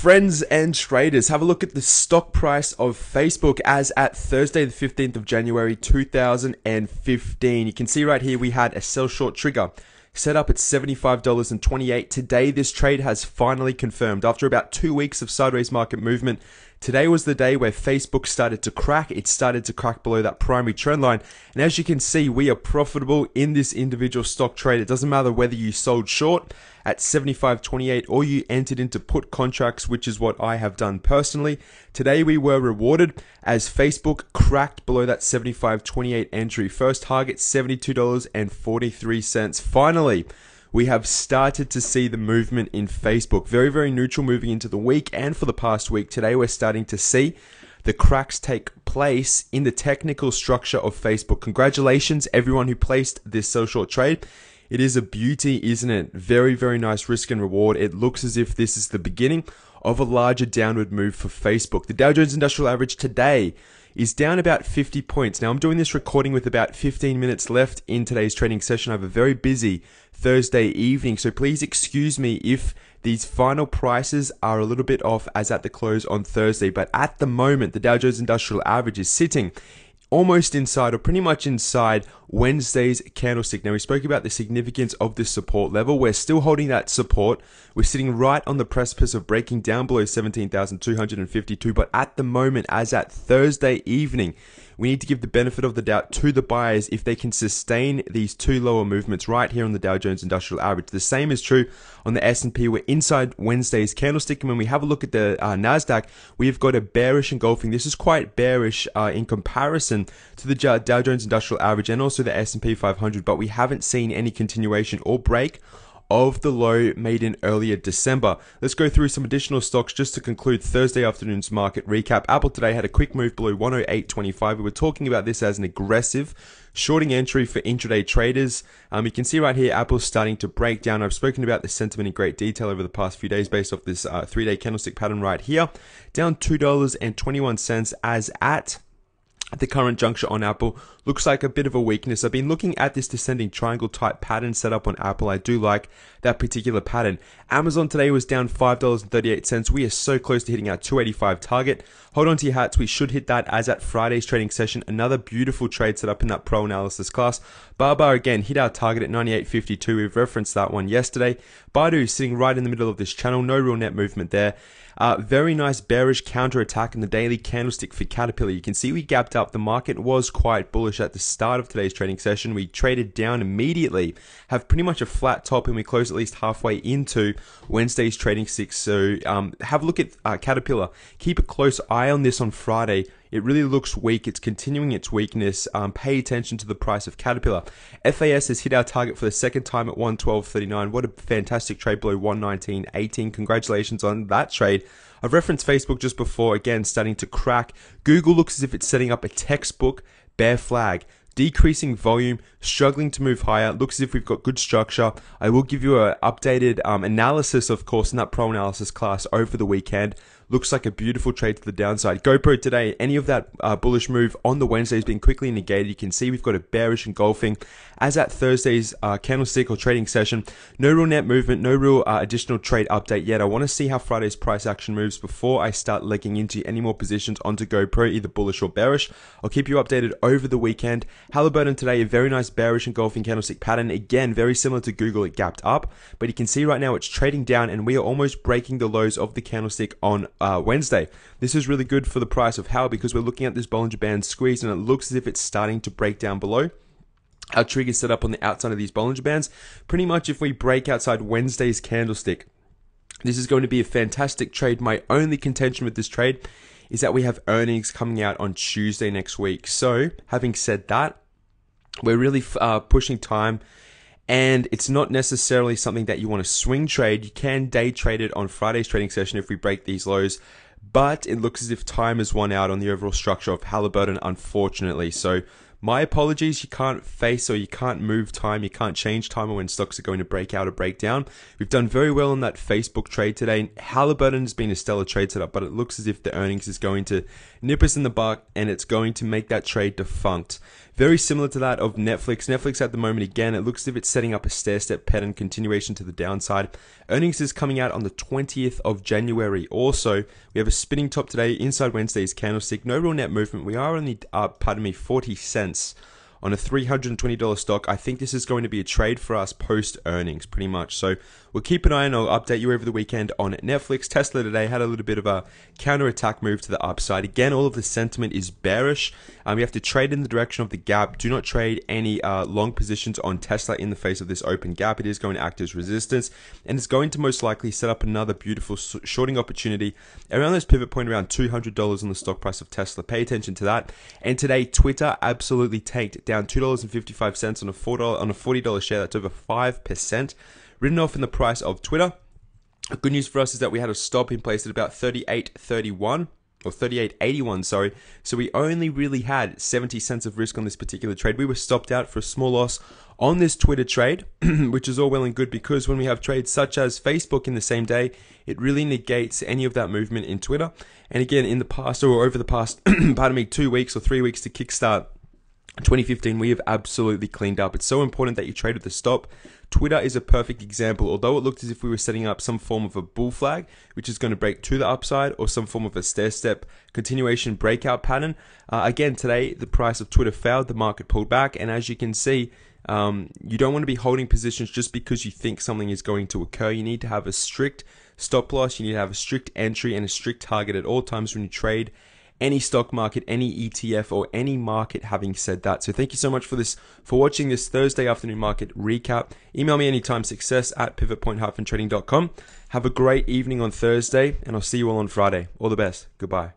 Friends and traders, have a look at the stock price of Facebook as at Thursday, the 15th of January 2015. You can see right here we had a sell short trigger set up at $75.28. Today, this trade has finally confirmed. After about two weeks of sideways market movement, today was the day where Facebook started to crack. It started to crack below that primary trend line. And as you can see, we are profitable in this individual stock trade. It doesn't matter whether you sold short at 75.28 or you entered into put contracts, which is what I have done personally. Today we were rewarded as Facebook cracked below that 75.28 entry. First target $72.43. Finally, we have started to see the movement in Facebook. Very, very neutral moving into the week and for the past week. Today we're starting to see the cracks take place in the technical structure of Facebook. Congratulations, everyone who placed this social short trade. It is a beauty, isn't it? Very, very nice risk and reward. It looks as if this is the beginning of a larger downward move for Facebook. The Dow Jones Industrial Average today is down about 50 points. Now, I'm doing this recording with about 15 minutes left in today's trading session. I have a very busy Thursday evening, so please excuse me if these final prices are a little bit off as at the close on Thursday. But at the moment, the Dow Jones Industrial Average is sitting almost inside or pretty much inside Wednesday's candlestick. Now, we spoke about the significance of this support level. We're still holding that support. We're sitting right on the precipice of breaking down below 17,252. But at the moment, as at Thursday evening, we need to give the benefit of the doubt to the buyers if they can sustain these two lower movements right here on the Dow Jones Industrial Average. The same is true on the S&P. We're inside Wednesday's candlestick, and when we have a look at the uh, Nasdaq, we've got a bearish engulfing. This is quite bearish uh, in comparison to the Dow Jones Industrial Average and also the S&P 500, but we haven't seen any continuation or break of the low made in earlier December. Let's go through some additional stocks just to conclude Thursday afternoon's market recap. Apple today had a quick move below 108.25. We were talking about this as an aggressive shorting entry for intraday traders. Um, you can see right here, Apple's starting to break down. I've spoken about this sentiment in great detail over the past few days based off this uh, three day candlestick pattern right here. Down $2.21 as at at the current juncture on Apple looks like a bit of a weakness. I've been looking at this descending triangle type pattern set up on Apple. I do like that particular pattern. Amazon today was down $5.38. We are so close to hitting our 285 target. Hold on to your hats. We should hit that as at Friday's trading session. Another beautiful trade set up in that pro analysis class. Barbar again hit our target at 98.52. We've referenced that one yesterday. Baidu sitting right in the middle of this channel. No real net movement there. Uh, very nice bearish counterattack in the daily candlestick for Caterpillar. You can see we gapped up. The market was quite bullish at the start of today's trading session. We traded down immediately, have pretty much a flat top, and we close at least halfway into Wednesday's trading six. So um, have a look at uh, Caterpillar. Keep a close eye on this on Friday it really looks weak. It's continuing its weakness. Um, pay attention to the price of Caterpillar. FAS has hit our target for the second time at 112.39. What a fantastic trade below 119.18. Congratulations on that trade. I've referenced Facebook just before, again, starting to crack. Google looks as if it's setting up a textbook bear flag decreasing volume, struggling to move higher. Looks as if we've got good structure. I will give you an updated um, analysis, of course, in that pro analysis class over the weekend looks like a beautiful trade to the downside. GoPro today, any of that uh, bullish move on the Wednesday has been quickly negated. You can see we've got a bearish engulfing as at Thursday's uh, candlestick or trading session. No real net movement, no real uh, additional trade update yet. I want to see how Friday's price action moves before I start legging into any more positions onto GoPro, either bullish or bearish. I'll keep you updated over the weekend. Halliburton today, a very nice bearish engulfing candlestick pattern. Again, very similar to Google, it gapped up, but you can see right now it's trading down and we are almost breaking the lows of the candlestick on uh, Wednesday. This is really good for the price of how because we're looking at this Bollinger Band squeeze and it looks as if it's starting to break down below. Our trigger set up on the outside of these Bollinger Bands. Pretty much if we break outside Wednesday's candlestick, this is going to be a fantastic trade. My only contention with this trade is that we have earnings coming out on Tuesday next week. So, having said that, we're really uh, pushing time and it's not necessarily something that you want to swing trade. You can day trade it on Friday's trading session if we break these lows, but it looks as if time has won out on the overall structure of Halliburton, unfortunately. So my apologies, you can't face or you can't move time, you can't change time or when stocks are going to break out or break down. We've done very well on that Facebook trade today. Halliburton has been a stellar trade setup, but it looks as if the earnings is going to nip us in the butt and it's going to make that trade defunct. Very similar to that of Netflix. Netflix at the moment, again, it looks as if it's setting up a stair step pattern continuation to the downside. Earnings is coming out on the 20th of January. Also, we have a spinning top today inside Wednesday's candlestick. No real net movement. We are on the, uh, pardon me, 40 cents cents on a $320 stock. I think this is going to be a trade for us post earnings, pretty much. So We'll keep an eye and I'll update you over the weekend on Netflix. Tesla today had a little bit of a counterattack move to the upside. Again, all of the sentiment is bearish. Um, you have to trade in the direction of the gap. Do not trade any uh, long positions on Tesla in the face of this open gap. It is going to act as resistance and it's going to most likely set up another beautiful shorting opportunity around this pivot point around $200 on the stock price of Tesla. Pay attention to that. And today, Twitter absolutely tanked down $2.55 on a $4 on a $40 share. That's over 5% written off in the price of Twitter. The good news for us is that we had a stop in place at about 38.31 or 38.81, sorry. So we only really had 70 cents of risk on this particular trade. We were stopped out for a small loss on this Twitter trade, which is all well and good because when we have trades such as Facebook in the same day, it really negates any of that movement in Twitter. And again, in the past or over the past, pardon me, two weeks or three weeks to kickstart 2015, we have absolutely cleaned up. It's so important that you trade with a stop. Twitter is a perfect example. Although it looked as if we were setting up some form of a bull flag, which is going to break to the upside, or some form of a stair step continuation breakout pattern. Uh, again, today the price of Twitter failed, the market pulled back, and as you can see, um, you don't want to be holding positions just because you think something is going to occur. You need to have a strict stop loss, you need to have a strict entry, and a strict target at all times when you trade any stock market, any ETF, or any market having said that. So thank you so much for this, for watching this Thursday afternoon market recap. Email me anytime success at pivotpoint-trading.com. Have a great evening on Thursday, and I'll see you all on Friday. All the best. Goodbye.